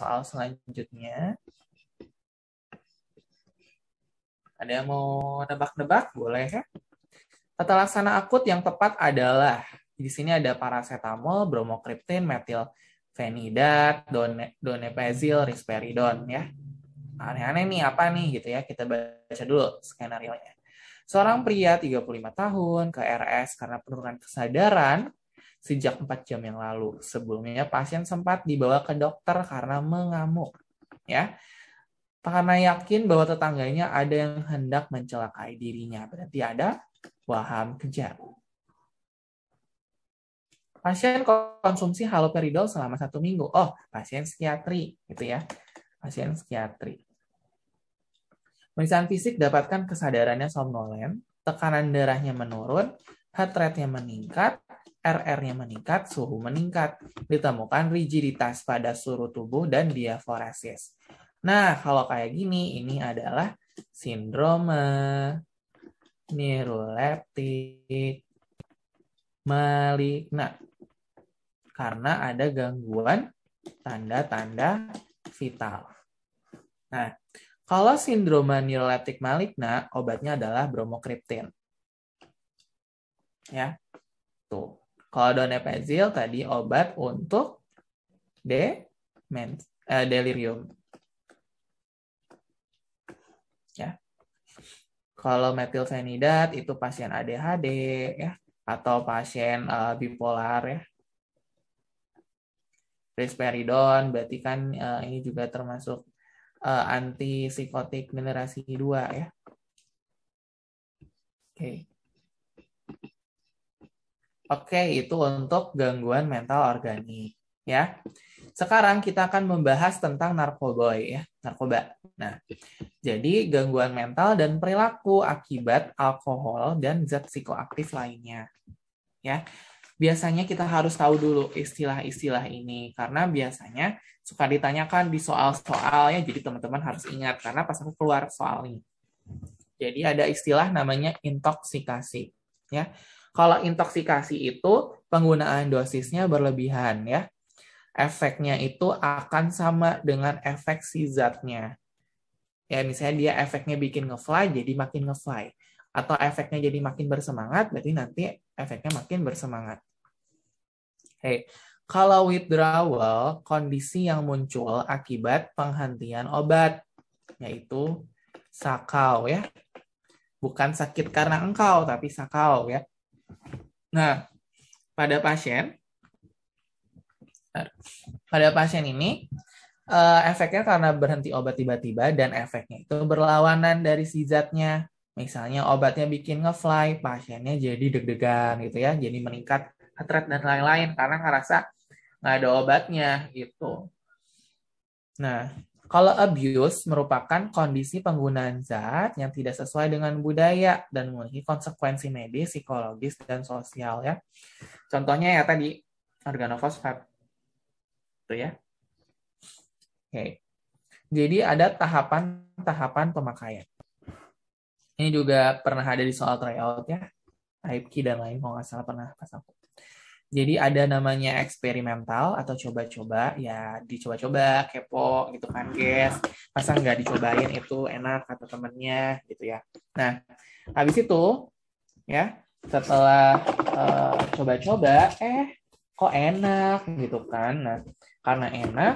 soal selanjutnya. Ada yang mau nebak-nebak? Boleh ya? Tata laksana akut yang tepat adalah di sini ada paracetamol, bromokriptin, metil fenidat, donepezil, risperidon ya. Aneh-aneh nih apa nih gitu ya. Kita baca dulu skenario-nya. Seorang pria 35 tahun ke RS karena penurunan kesadaran sejak 4 jam yang lalu. Sebelumnya pasien sempat dibawa ke dokter karena mengamuk. Ya, karena yakin bahwa tetangganya ada yang hendak mencelakai dirinya. Berarti ada waham kejar. Pasien konsumsi haloperidol selama satu minggu. Oh, pasien psikiatri, gitu ya. Pasien psikiatri. Pemeriksaan fisik dapatkan kesadarannya somnolen, tekanan darahnya menurun, heart rate-nya meningkat, RR-nya meningkat, suhu meningkat. Ditemukan rigiditas pada suhu tubuh dan diaforesis. Nah, kalau kayak gini, ini adalah sindrome neuroleptik maligna. Karena ada gangguan tanda-tanda vital. Nah, kalau sindroma neuroleptik maligna, obatnya adalah bromokriptin. Ya, tuh. Kalau donepezil tadi obat untuk demen uh, eh, delirium. Ya. Kalau metilfenidat itu pasien ADHD ya atau pasien uh, bipolar ya. Risperidon berarti kan uh, ini juga termasuk uh, antipsikotik generasi 2 ya. Oke. Okay. Oke, itu untuk gangguan mental organik ya. Sekarang kita akan membahas tentang narkoba ya, narkoba. Nah, jadi gangguan mental dan perilaku akibat alkohol dan zat psikoaktif lainnya. Ya. Biasanya kita harus tahu dulu istilah-istilah ini karena biasanya suka ditanyakan di soal soalnya jadi teman-teman harus ingat karena pas aku keluar soal ini. Jadi ada istilah namanya intoksikasi ya kalau intoksikasi itu penggunaan dosisnya berlebihan ya. Efeknya itu akan sama dengan efek si zatnya. Ya, misalnya dia efeknya bikin ngefly jadi makin ngefly atau efeknya jadi makin bersemangat berarti nanti efeknya makin bersemangat. Hey, kalau withdrawal kondisi yang muncul akibat penghentian obat yaitu sakau ya. Bukan sakit karena engkau tapi sakau ya. Nah, pada pasien, pada pasien ini eh, efeknya karena berhenti obat tiba-tiba dan efeknya itu berlawanan dari si zatnya. Misalnya obatnya bikin ngefly, pasiennya jadi deg-degan gitu ya, jadi meningkat heart dan lain-lain karena ngerasa nggak ada obatnya gitu. Nah, kalau abuse merupakan kondisi penggunaan zat yang tidak sesuai dengan budaya dan memiliki konsekuensi medis, psikologis, dan sosial ya. Contohnya ya tadi organofosfat. Itu ya. Oke. Jadi ada tahapan-tahapan pemakaian. Ini juga pernah ada di soal tryout ya. Aibki dan lain kalau nggak salah pernah pas aku. Jadi ada namanya eksperimental atau coba-coba, ya dicoba-coba, kepo gitu kan guys. Masa nggak dicobain itu enak kata temennya gitu ya. Nah, habis itu ya setelah eh, coba-coba, uh, eh kok enak gitu kan. Nah, karena enak,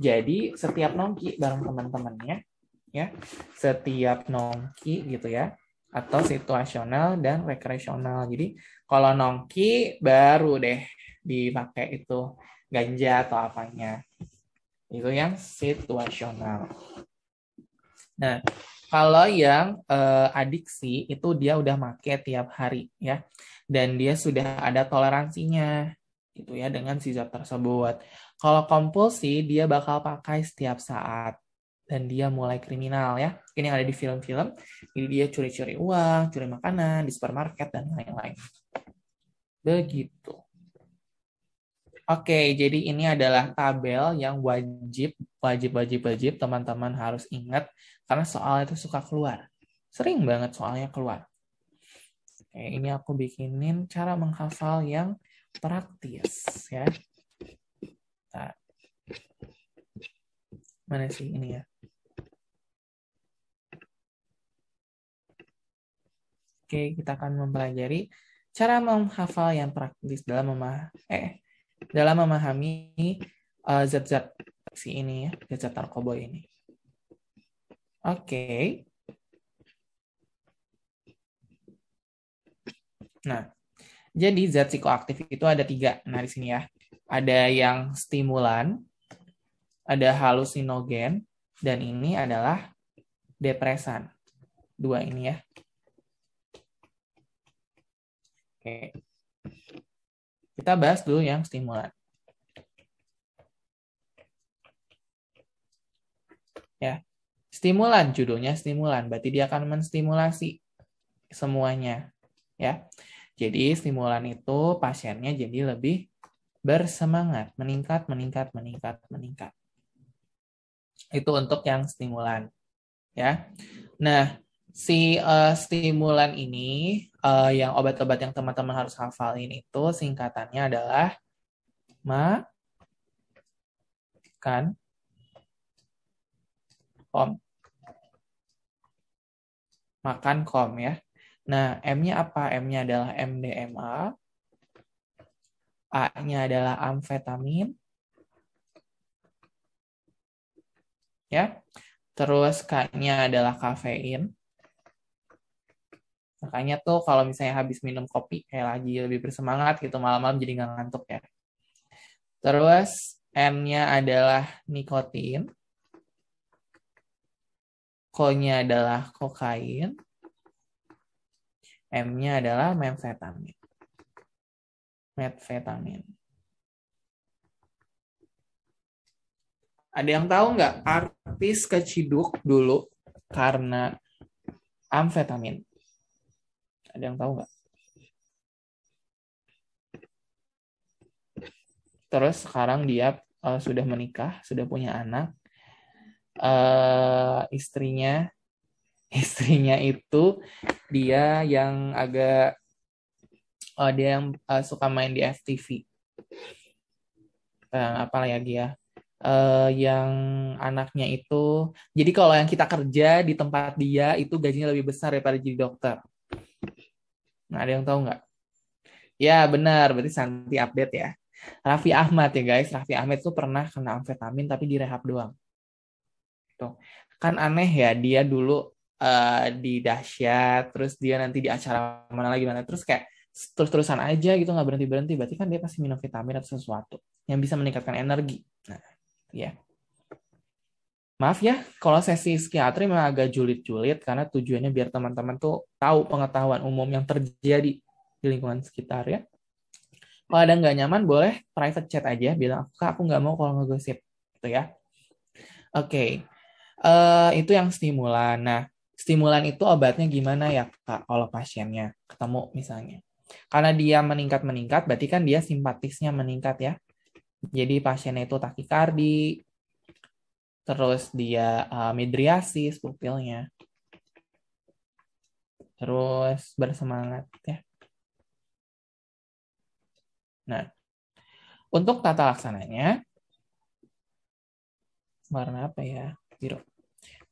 jadi setiap nongki bareng teman-temannya, ya setiap nongki gitu ya, atau situasional dan rekreasional. Jadi kalau nongki baru deh dipakai itu ganja atau apanya. Itu yang situasional. Nah, kalau yang eh, adiksi itu dia udah make tiap hari ya. Dan dia sudah ada toleransinya gitu ya dengan zat tersebut. Kalau kompulsi dia bakal pakai setiap saat dan dia mulai kriminal ya. Ini yang ada di film-film. Jadi dia curi-curi uang, curi makanan di supermarket dan lain-lain. Begitu. Oke, jadi ini adalah tabel yang wajib, wajib, wajib, wajib teman-teman harus ingat karena soal itu suka keluar. Sering banget soalnya keluar. Oke, ini aku bikinin cara menghafal yang praktis ya. Nah. Mana sih ini ya? Oke, kita akan mempelajari cara menghafal yang praktis dalam memah eh dalam memahami zat eh, zat-zat si ini ya, zat-zat narkoba ini. Oke. Nah, jadi zat psikoaktif itu ada tiga. Nah, di sini ya. Ada yang stimulan, ada halusinogen, dan ini adalah depresan. Dua ini ya. Oke. Kita bahas dulu yang stimulan. Ya. Stimulan judulnya stimulan, berarti dia akan menstimulasi semuanya, ya. Jadi stimulan itu pasiennya jadi lebih bersemangat, meningkat, meningkat, meningkat, meningkat. Itu untuk yang stimulan, ya. Nah, si uh, stimulan ini uh, yang obat-obat yang teman-teman harus hafalin itu singkatannya adalah ma kan kom. Makan kom ya. Nah, M-nya apa? M-nya adalah MDMA. A-nya adalah amfetamin. Ya. Terus K-nya adalah kafein. Makanya tuh kalau misalnya habis minum kopi kayak lagi lebih bersemangat gitu malam-malam jadi nggak ngantuk ya. Terus N-nya adalah nikotin. k nya adalah kokain. M-nya adalah memfetamin. Metfetamin. Ada yang tahu nggak artis keciduk dulu karena amfetamin? Ada yang tahu nggak? Terus sekarang dia uh, sudah menikah, sudah punya anak. Uh, istrinya, istrinya itu dia yang agak uh, dia yang uh, suka main di FTV. Uh, lagi ya dia uh, yang anaknya itu jadi kalau yang kita kerja di tempat dia itu gajinya lebih besar daripada jadi dokter Nah, ada yang tahu nggak? Ya, benar. Berarti Santi update ya. Raffi Ahmad ya guys. Raffi Ahmad tuh pernah kena amfetamin tapi direhab doang. Tuh. Kan aneh ya, dia dulu uh, di dahsyat, terus dia nanti di acara mana lagi mana, terus kayak terus-terusan aja gitu nggak berhenti berhenti berarti kan dia pasti minum vitamin atau sesuatu yang bisa meningkatkan energi nah ya maaf ya kalau sesi psikiatri memang agak julid-julid karena tujuannya biar teman-teman tuh tahu pengetahuan umum yang terjadi di lingkungan sekitar ya. Kalau ada nggak nyaman boleh private chat aja bilang kak aku nggak mau kalau ngegosip gitu ya. Oke, okay. uh, eh, itu yang stimulan. Nah, stimulan itu obatnya gimana ya kak kalau pasiennya ketemu misalnya? Karena dia meningkat-meningkat, berarti kan dia simpatisnya meningkat ya. Jadi pasiennya itu takikardi, terus dia uh, eh, midriasis pupilnya terus bersemangat ya nah untuk tata laksananya warna apa ya biru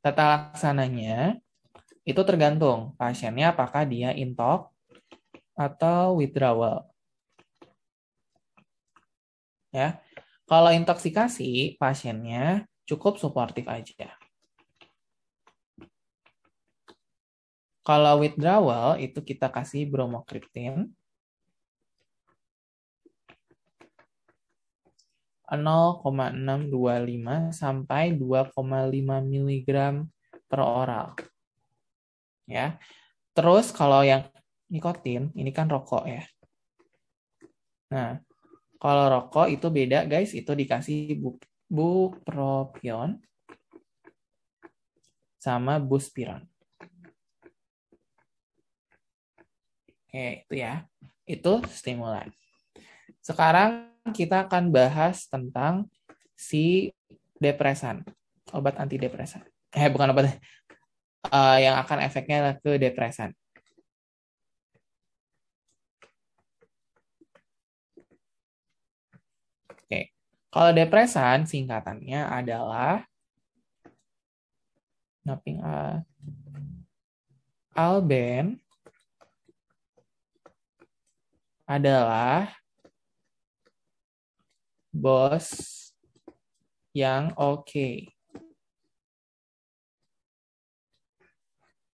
tata laksananya itu tergantung pasiennya apakah dia intok atau withdrawal ya kalau intoksikasi pasiennya cukup supportive aja. Kalau withdrawal itu kita kasih bromokriptin 0,625 sampai 2,5 mg per oral. Ya. Terus kalau yang nikotin, ini kan rokok ya. Nah, kalau rokok itu beda guys, itu dikasih bupropion sama buspiron. Oke, itu ya. Itu stimulan. Sekarang kita akan bahas tentang si depresan, obat antidepresan. Eh, bukan obat, uh, yang akan efeknya ke depresan. Kalau depresan singkatannya adalah nothing uh, Alben adalah bos yang oke. Okay. Oke,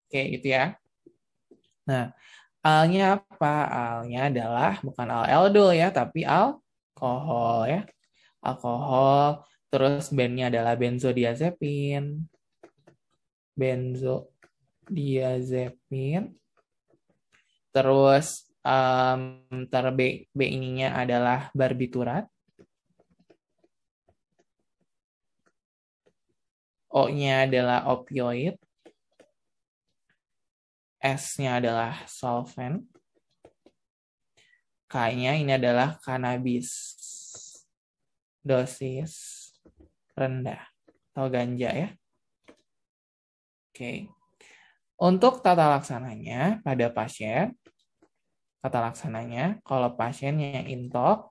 okay, gitu ya. Nah, alnya apa? Alnya adalah bukan al eldol ya, tapi alkohol ya alkohol, terus bandnya adalah benzodiazepin, benzodiazepin, terus um, ter B, B ininya adalah barbiturat, O-nya adalah opioid, S-nya adalah solvent, K-nya ini adalah cannabis dosis rendah atau ganja ya. Oke. Untuk tata laksananya pada pasien, tata laksananya kalau pasiennya intok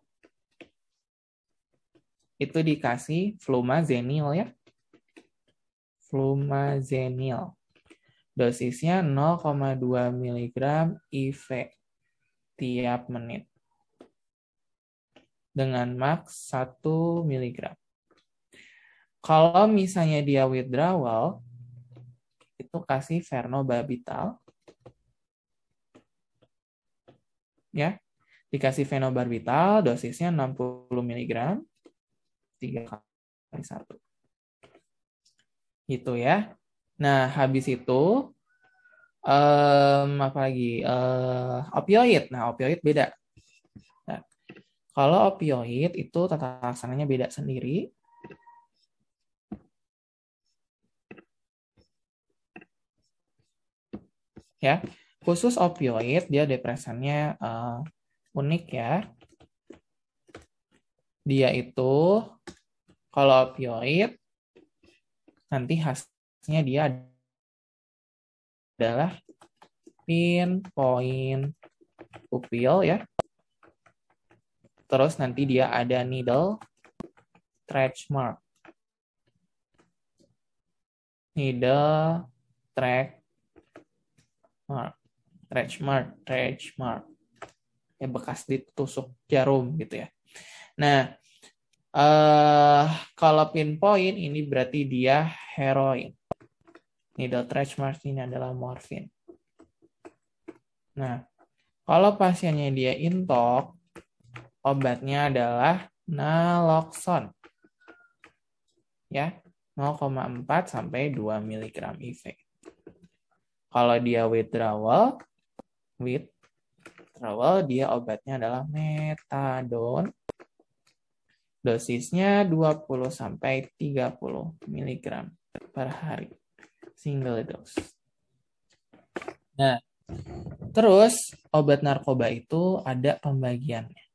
itu dikasih flumazenil ya. Flumazenil. Dosisnya 0,2 mg IV tiap menit dengan max 1 mg. Kalau misalnya dia withdrawal, itu kasih fenobarbital. Ya, dikasih fenobarbital dosisnya 60 mg, 3 kali 1. Gitu ya. Nah, habis itu, um, apa lagi? Uh, opioid. Nah, opioid beda. Kalau opioid itu tata laksananya beda sendiri. Ya, khusus opioid dia depresannya uh, unik ya. Dia itu kalau opioid nanti khasnya dia adalah pin point pupil ya Terus nanti dia ada needle stretch mark. Needle track mark, stretch mark, stretch mark. Ya bekas ditusuk jarum gitu ya. Nah, eh kalau pinpoint ini berarti dia heroin. Needle stretch mark ini adalah morfin. Nah, kalau pasiennya dia intok, Obatnya adalah naloxone. Ya, 0,4 sampai 2 mg IV. Kalau dia withdrawal, withdrawal dia obatnya adalah metadon. Dosisnya 20 sampai 30 mg per hari. Single dose. Nah, terus obat narkoba itu ada pembagiannya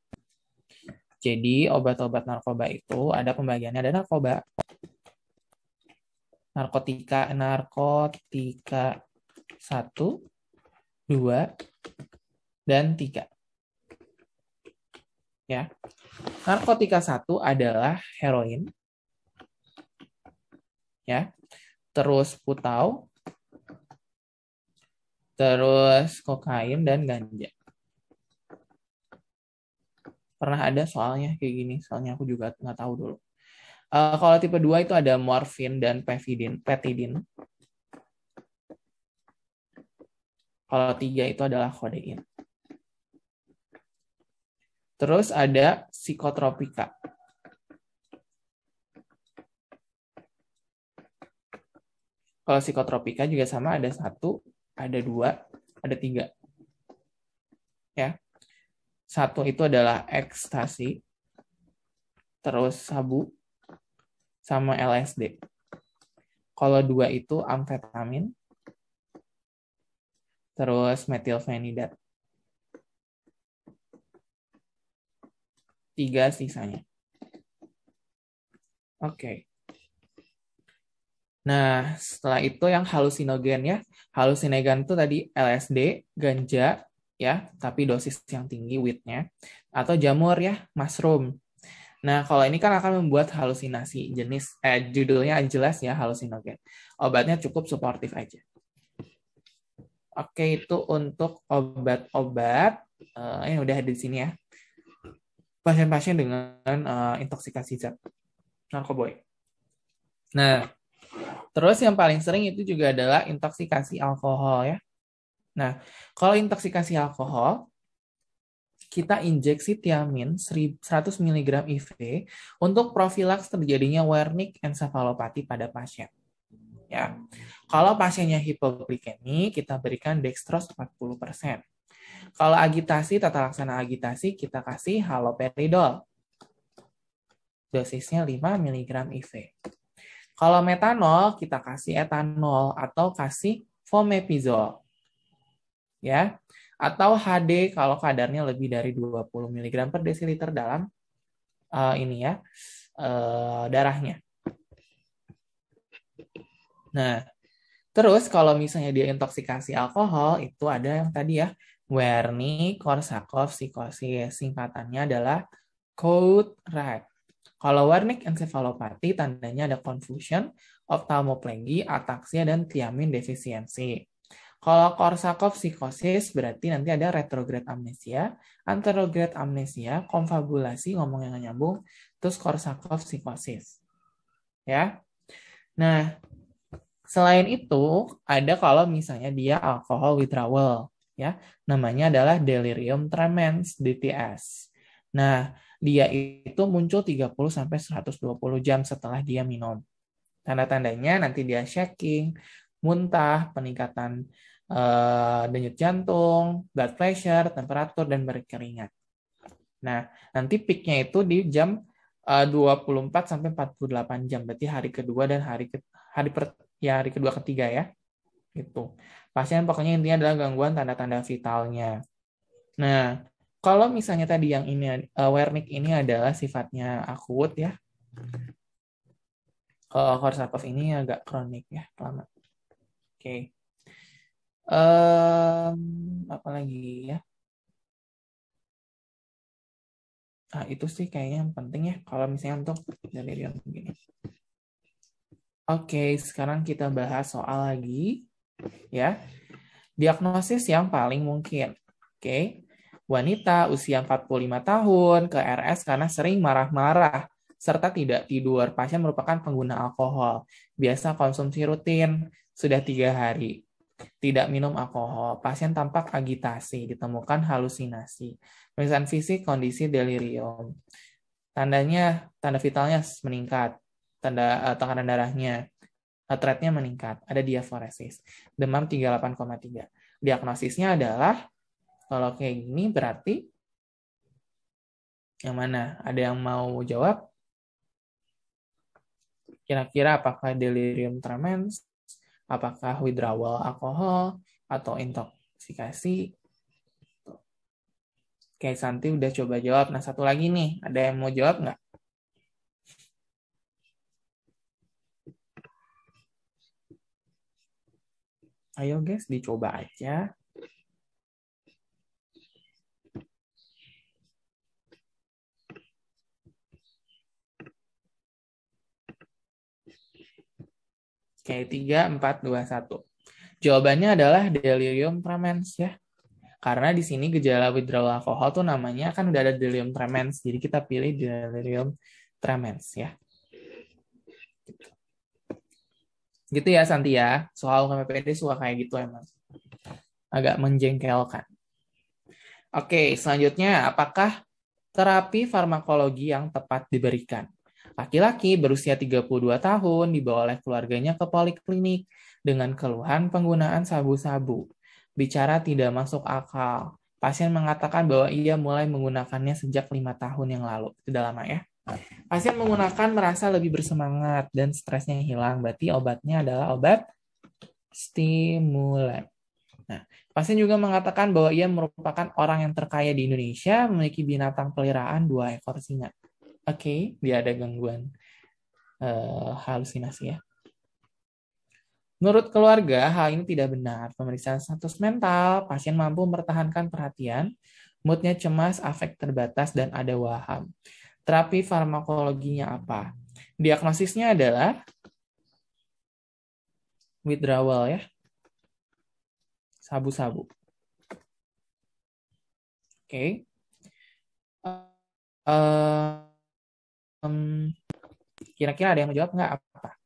jadi obat-obat narkoba itu ada pembagiannya ada narkoba, narkotika, narkotika satu, dua, dan tiga. Ya, narkotika satu adalah heroin, ya, terus putau, terus kokain dan ganja pernah ada soalnya kayak gini soalnya aku juga nggak tahu dulu uh, kalau tipe 2 itu ada morfin dan pevidin petidin kalau tiga itu adalah kodein terus ada psikotropika kalau psikotropika juga sama ada satu ada dua ada tiga ya satu itu adalah ekstasi, terus sabu, sama LSD. Kalau dua itu amfetamin, terus metilfenidat. Tiga sisanya. Oke. Okay. Nah, setelah itu yang halusinogen ya. Halusinogen itu tadi LSD, ganja, ya, tapi dosis yang tinggi wheatnya, atau jamur ya, mushroom. Nah, kalau ini kan akan membuat halusinasi jenis, eh, judulnya jelas ya, halusinogen. Obatnya cukup suportif aja. Oke, itu untuk obat-obat. Uh, ini udah ada di sini ya. Pasien-pasien dengan uh, intoksikasi zat narkoboy. Nah, terus yang paling sering itu juga adalah intoksikasi alkohol ya. Nah, kalau intoksikasi alkohol, kita injeksi tiamin 100 mg IV untuk profilaks terjadinya Wernicke encephalopathy pada pasien. Ya. Kalau pasiennya hipoglikemi, kita berikan dextrose 40%. Kalau agitasi, tata laksana agitasi, kita kasih haloperidol. Dosisnya 5 mg IV. Kalau metanol, kita kasih etanol atau kasih fomepizol ya atau HD kalau kadarnya lebih dari 20 mg per desiliter dalam uh, ini ya uh, darahnya. Nah, terus kalau misalnya dia intoksikasi alkohol itu ada yang tadi ya Wernicke-Korsakoff psikosis singkatannya adalah code red. Kalau Wernicke encephalopathy tandanya ada confusion, ophthalmoplegia, ataksia dan tiamin defisiensi. Kalau Korsakov psikosis berarti nanti ada retrograde amnesia, anterograde amnesia, konfabulasi ngomong yang nyambung, terus Korsakov psikosis. Ya. Nah, selain itu ada kalau misalnya dia alkohol withdrawal, ya. Namanya adalah delirium tremens DTS. Nah, dia itu muncul 30 sampai 120 jam setelah dia minum. Tanda-tandanya nanti dia shaking, muntah, peningkatan uh, denyut jantung, blood pressure, temperatur, dan berkeringat. Nah, nanti peaknya itu di jam eh, uh, 24 sampai 48 jam, berarti hari kedua dan hari ke, hari per, ya hari kedua ketiga ya. itu Pasien pokoknya intinya adalah gangguan tanda-tanda vitalnya. Nah, kalau misalnya tadi yang ini uh, wernick ini adalah sifatnya akut ya. Kalau Korsakov ini agak kronik ya, lama. Oke. Okay. Um, apa lagi ya? Nah, itu sih kayaknya yang penting ya. Kalau misalnya untuk dari Rion begini. Oke, okay, sekarang kita bahas soal lagi. ya Diagnosis yang paling mungkin. Oke. Okay. Wanita usia 45 tahun ke RS karena sering marah-marah serta tidak tidur. Pasien merupakan pengguna alkohol. Biasa konsumsi rutin, sudah tiga hari tidak minum alkohol. Pasien tampak agitasi, ditemukan halusinasi. Pemeriksaan fisik kondisi delirium. Tandanya, tanda vitalnya meningkat, tanda uh, tekanan darahnya, eh, threadnya meningkat, ada diaforesis, demam 38,3. Diagnosisnya adalah kalau kayak gini berarti yang mana? Ada yang mau jawab? Kira-kira apakah delirium tremens apakah withdrawal alkohol atau intoksikasi. Oke, Santi udah coba jawab. Nah, satu lagi nih, ada yang mau jawab nggak? Ayo guys, dicoba aja. Oke, 3, 4, 2, 1. Jawabannya adalah delirium tremens ya. Karena di sini gejala withdrawal alkohol tuh namanya kan udah ada delirium tremens. Jadi kita pilih delirium tremens ya. Gitu ya Santi ya. Soal KPPD suka kayak gitu emang. Agak menjengkelkan. Oke, selanjutnya apakah terapi farmakologi yang tepat diberikan? Laki-laki berusia 32 tahun dibawa oleh keluarganya ke poliklinik dengan keluhan penggunaan sabu-sabu. Bicara tidak masuk akal. Pasien mengatakan bahwa ia mulai menggunakannya sejak lima tahun yang lalu. Tidak lama ya. Pasien menggunakan merasa lebih bersemangat dan stresnya hilang. Berarti obatnya adalah obat stimulan. Nah, pasien juga mengatakan bahwa ia merupakan orang yang terkaya di Indonesia, memiliki binatang peliharaan dua ekor singa oke dia ada gangguan uh, halusinasi ya. Menurut keluarga, hal ini tidak benar. Pemeriksaan status mental, pasien mampu mempertahankan perhatian, moodnya cemas, afek terbatas, dan ada waham. Terapi farmakologinya apa? Diagnosisnya adalah withdrawal ya. Sabu-sabu. Oke. Okay. Uh, eh, Um, kira-kira ada yang menjawab nggak apa?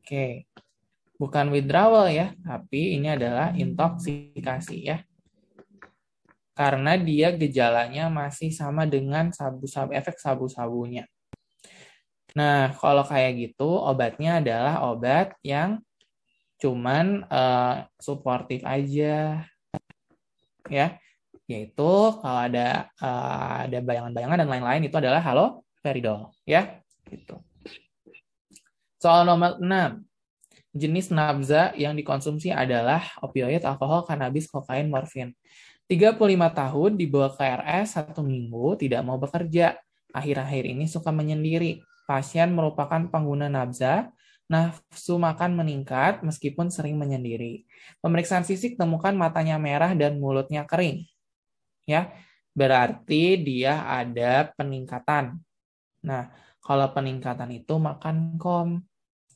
Oke, okay. bukan withdrawal ya, tapi ini adalah intoksikasi ya. Karena dia gejalanya masih sama dengan sabu-sabu efek sabu-sabunya. Nah, kalau kayak gitu obatnya adalah obat yang cuman uh, eh, suportif aja. Ya, yaitu kalau ada uh, ada bayangan-bayangan dan lain-lain itu adalah halo peridol, ya. Gitu. Soal nomor 6. Jenis nabza yang dikonsumsi adalah opioid, alkohol, kanabis, kokain, morfin. 35 tahun dibawa ke RS satu minggu tidak mau bekerja. Akhir-akhir ini suka menyendiri pasien merupakan pengguna nabza, nafsu makan meningkat meskipun sering menyendiri. Pemeriksaan fisik temukan matanya merah dan mulutnya kering. Ya, berarti dia ada peningkatan. Nah, kalau peningkatan itu makan kom.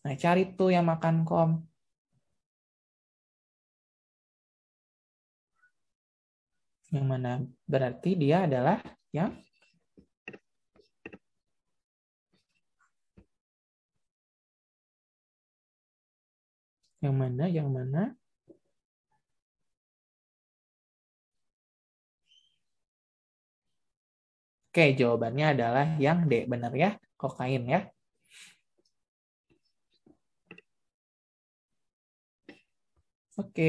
Nah, cari tuh yang makan kom. Yang mana? Berarti dia adalah yang Yang mana? Yang mana? Oke, jawabannya adalah yang D, benar ya? Kokain ya. Oke.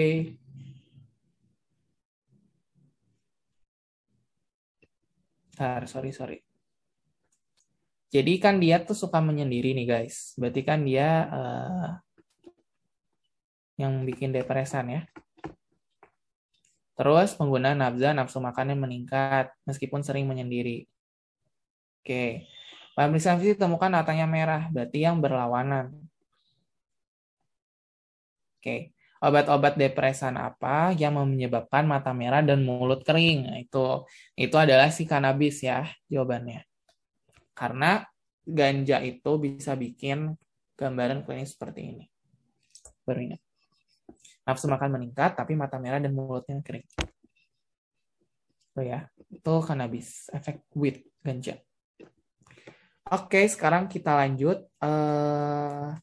Bentar, sorry, sorry. Jadi kan dia tuh suka menyendiri nih guys. Berarti kan dia uh, yang bikin depresan ya. Terus penggunaan nafza, nafsu makannya meningkat meskipun sering menyendiri. Oke, pemeriksaan fisik temukan matanya merah, berarti yang berlawanan. Oke, obat-obat depresan apa yang menyebabkan mata merah dan mulut kering? Nah, itu itu adalah si kanabis ya jawabannya. Karena ganja itu bisa bikin gambaran klinis seperti ini. Baru nafsu makan meningkat, tapi mata merah dan mulutnya kering. Itu ya, itu cannabis, efek weed, ganja. Oke, sekarang kita lanjut. Uh,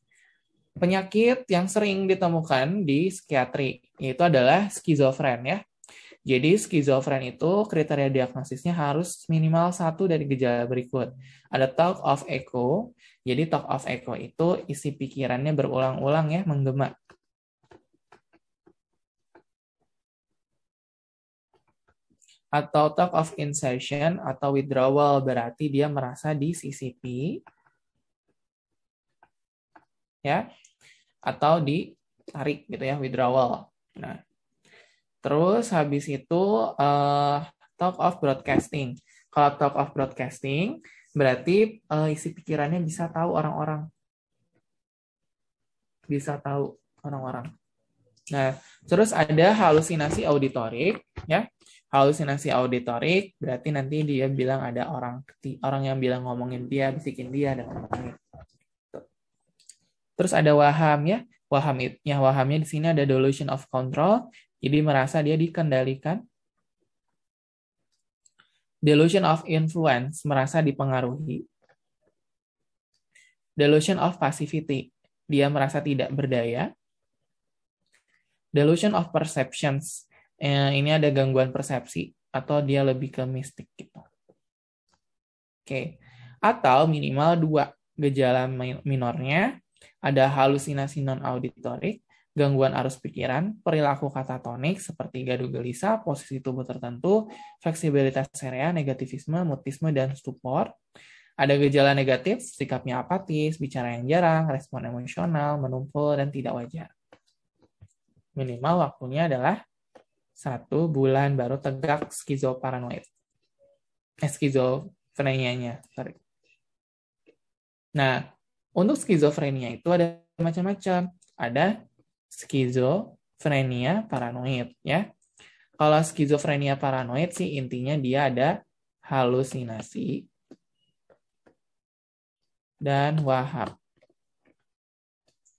penyakit yang sering ditemukan di psikiatri, yaitu adalah skizofren ya. Jadi skizofren itu kriteria diagnosisnya harus minimal satu dari gejala berikut. Ada talk of echo. Jadi talk of echo itu isi pikirannya berulang-ulang ya, menggema. atau talk of insertion atau withdrawal berarti dia merasa di CCP ya atau ditarik gitu ya withdrawal. Nah, terus habis itu uh, talk of broadcasting. Kalau talk of broadcasting berarti uh, isi pikirannya bisa tahu orang-orang, bisa tahu orang-orang. Nah, terus ada halusinasi auditorik ya halusinasi auditorik berarti nanti dia bilang ada orang orang yang bilang ngomongin dia bisikin dia dan ngomongin gitu. terus ada waham ya waham ya wahamnya di sini ada delusion of control jadi merasa dia dikendalikan delusion of influence merasa dipengaruhi delusion of passivity dia merasa tidak berdaya delusion of perceptions eh, ini ada gangguan persepsi atau dia lebih ke mistik gitu. Oke. Atau minimal dua gejala minornya ada halusinasi non auditorik, gangguan arus pikiran, perilaku katatonik seperti gaduh gelisah, posisi tubuh tertentu, fleksibilitas area, negativisme, mutisme, dan stupor. Ada gejala negatif, sikapnya apatis, bicara yang jarang, respon emosional, menumpul, dan tidak wajar. Minimal waktunya adalah satu bulan baru tegak skizoparanoid. Eh, skizofrenianya. Sorry. Nah, untuk skizofrenia itu ada macam-macam. Ada skizofrenia paranoid, ya. Kalau skizofrenia paranoid sih intinya dia ada halusinasi dan wahab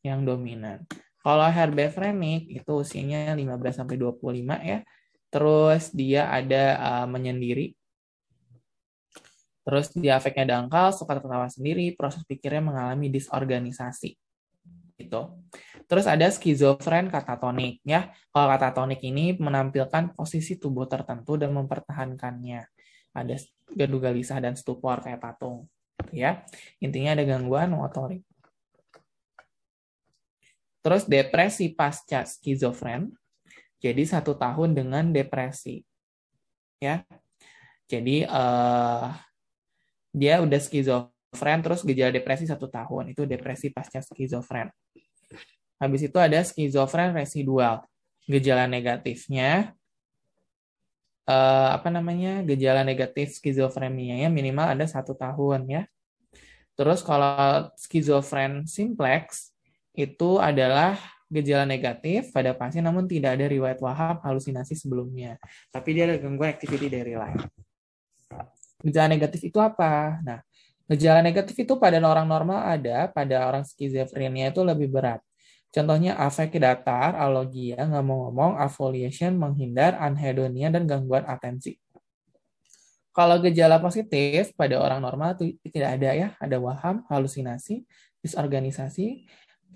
yang dominan. Kalau herbivoremik itu usianya 15 sampai 25 ya. Terus dia ada uh, menyendiri. Terus dia efeknya dangkal, suka tertawa sendiri, proses pikirnya mengalami disorganisasi. Gitu. Terus ada skizofren katatonik ya. Kalau katatonik ini menampilkan posisi tubuh tertentu dan mempertahankannya. Ada gaduh dan stupor kayak patung gitu ya. Intinya ada gangguan motorik Terus depresi pasca skizofren. Jadi satu tahun dengan depresi. Ya. Jadi uh, dia udah skizofren terus gejala depresi satu tahun. Itu depresi pasca skizofren. Habis itu ada skizofren residual. Gejala negatifnya uh, apa namanya? gejala negatif skizofrenia ya minimal ada satu tahun ya. Terus kalau skizofren simplex itu adalah gejala negatif pada pasien namun tidak ada riwayat waham halusinasi sebelumnya. Tapi dia ada gangguan activity dari lain. Gejala negatif itu apa? Nah, gejala negatif itu pada orang normal ada, pada orang skizofrenia itu lebih berat. Contohnya afek datar, alogia, nggak ngomong, affoliation, menghindar, anhedonia, dan gangguan atensi. Kalau gejala positif pada orang normal itu tidak ada ya, ada waham, halusinasi, disorganisasi,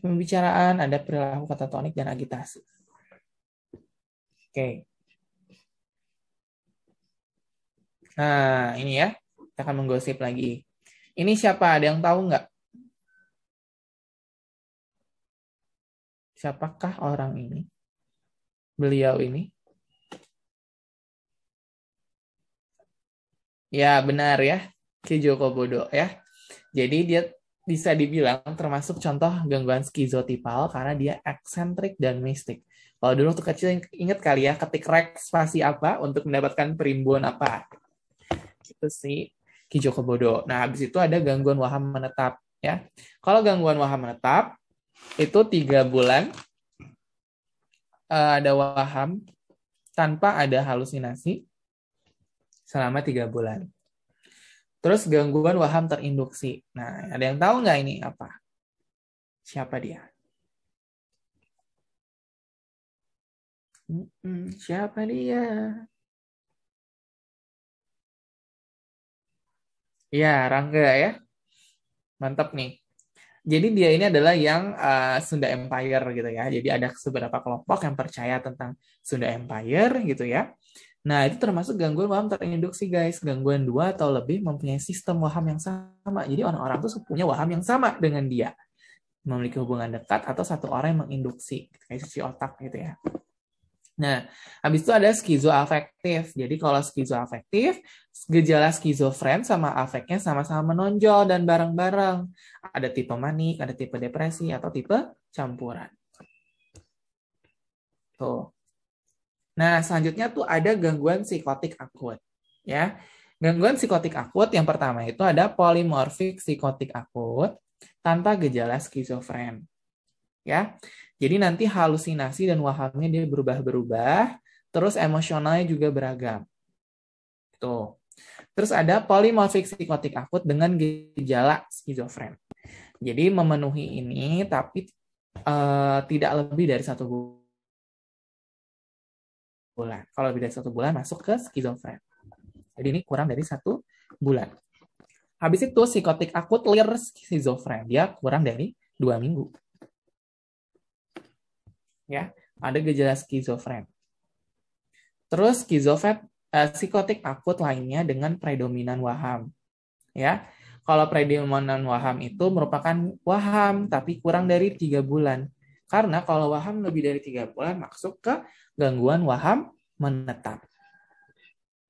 pembicaraan, ada perilaku kata-tonik dan agitasi. Oke. Okay. Nah, ini ya. Kita akan menggosip lagi. Ini siapa? Ada yang tahu nggak? Siapakah orang ini? Beliau ini? Ya, benar ya. Ki Joko Bodo ya. Jadi dia bisa dibilang termasuk contoh gangguan skizotipal karena dia eksentrik dan mistik. Kalau dulu tuh kecil inget kali ya ketik rex pasti apa untuk mendapatkan perimbun apa. itu sih Kijo Kobodo. Nah, habis itu ada gangguan waham menetap ya. Kalau gangguan waham menetap itu tiga bulan eh, ada waham tanpa ada halusinasi selama tiga bulan. Terus gangguan waham terinduksi. Nah, ada yang tahu nggak ini apa? Siapa dia? siapa dia? Ya, Rangga ya. Mantap nih. Jadi dia ini adalah yang uh, Sunda Empire gitu ya. Jadi ada beberapa kelompok yang percaya tentang Sunda Empire gitu ya. Nah, itu termasuk gangguan waham terinduksi, guys. Gangguan dua atau lebih mempunyai sistem waham yang sama. Jadi orang-orang tuh punya waham yang sama dengan dia. Memiliki hubungan dekat atau satu orang yang menginduksi. Kayak cuci otak gitu ya. Nah, habis itu ada skizoafektif. Jadi kalau skizoafektif, gejala skizofren sama afeknya sama-sama menonjol dan bareng-bareng. Ada tipe manik, ada tipe depresi, atau tipe campuran. Tuh. Nah, selanjutnya tuh ada gangguan psikotik akut, ya. Gangguan psikotik akut yang pertama itu ada polimorfik psikotik akut tanpa gejala skizofren. Ya. Jadi nanti halusinasi dan wahamnya dia berubah-berubah, terus emosionalnya juga beragam. Tuh. Terus ada polimorfik psikotik akut dengan gejala skizofren. Jadi memenuhi ini tapi uh, tidak lebih dari satu bulan bulan. Kalau lebih dari satu bulan masuk ke skizofren. Jadi ini kurang dari satu bulan. Habis itu psikotik akut clear skizofren. Dia kurang dari dua minggu. Ya, ada gejala skizofren. Terus skizofren eh, psikotik akut lainnya dengan predominan waham. Ya, kalau predominan waham itu merupakan waham tapi kurang dari tiga bulan. Karena kalau waham lebih dari tiga bulan masuk ke gangguan waham menetap.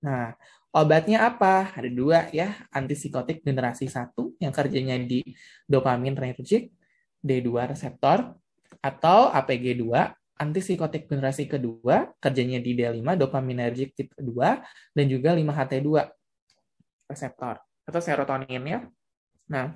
Nah, Obatnya apa? Ada dua ya, antipsikotik generasi 1 yang kerjanya di dopamin renergik D2 reseptor atau APG2 antipsikotik generasi kedua kerjanya di D5 dopaminergic tipe 2 dan juga 5HT2 reseptor atau serotonin ya. Nah,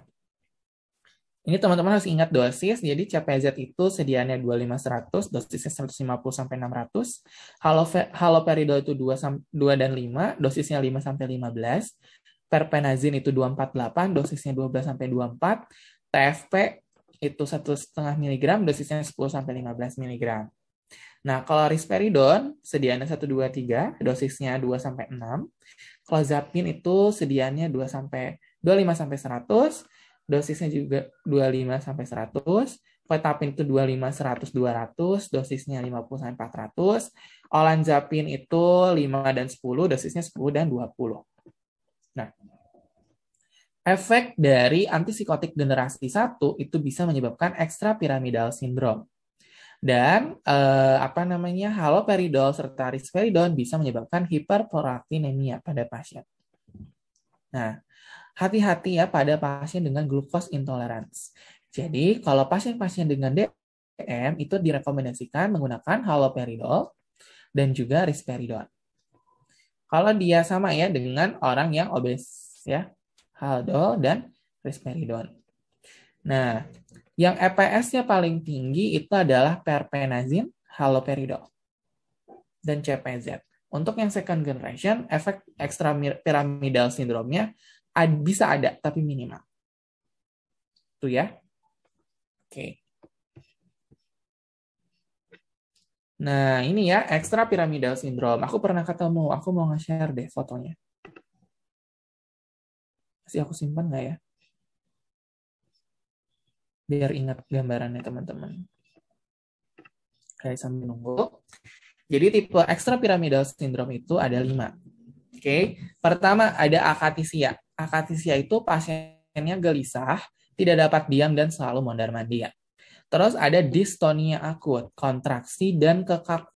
ini teman-teman harus ingat dosis, jadi CPZ itu sediaannya 2500, dosisnya 150 sampai 600. Halo haloperidol itu 2 2 dan 5, dosisnya 5 sampai 15. Terpenazin itu 248, dosisnya 12 sampai 24. TFP itu 1,5 mg, dosisnya 10 sampai 15 mg. Nah, kalau risperidon sediaannya 1 2 3, dosisnya 2 sampai 6. Clozapine itu sediaannya 2 sampai 25 sampai 100, dosisnya juga 25 sampai 100, Vitapin itu 25 100 200, dosisnya 50 sampai 400, olanzapin itu 5 dan 10, dosisnya 10 dan 20. Nah, efek dari antipsikotik generasi 1 itu bisa menyebabkan ekstra piramidal sindrom. Dan eh, apa namanya haloperidol serta risperidon bisa menyebabkan hiperprolaktinemia pada pasien. Nah, hati-hati ya pada pasien dengan glukos intolerance. Jadi kalau pasien-pasien dengan DM itu direkomendasikan menggunakan haloperidol dan juga risperidon. Kalau dia sama ya dengan orang yang obes ya, haldol dan risperidon. Nah, yang EPS-nya paling tinggi itu adalah perpenazin, haloperidol, dan CPZ. Untuk yang second generation, efek piramidal sindromnya bisa ada tapi minimal. Itu ya. Oke. Okay. Nah, ini ya ekstra piramidal syndrome. Aku pernah ketemu, aku mau nge-share deh fotonya. Masih aku simpan nggak ya? Biar ingat gambarannya teman-teman. Oke, sambil nunggu. Jadi tipe ekstra piramidal syndrome itu ada lima. Oke, pertama ada akatisia akatisia itu pasiennya gelisah, tidak dapat diam dan selalu mondar-mandir. Terus ada distonia akut, kontraksi dan kekak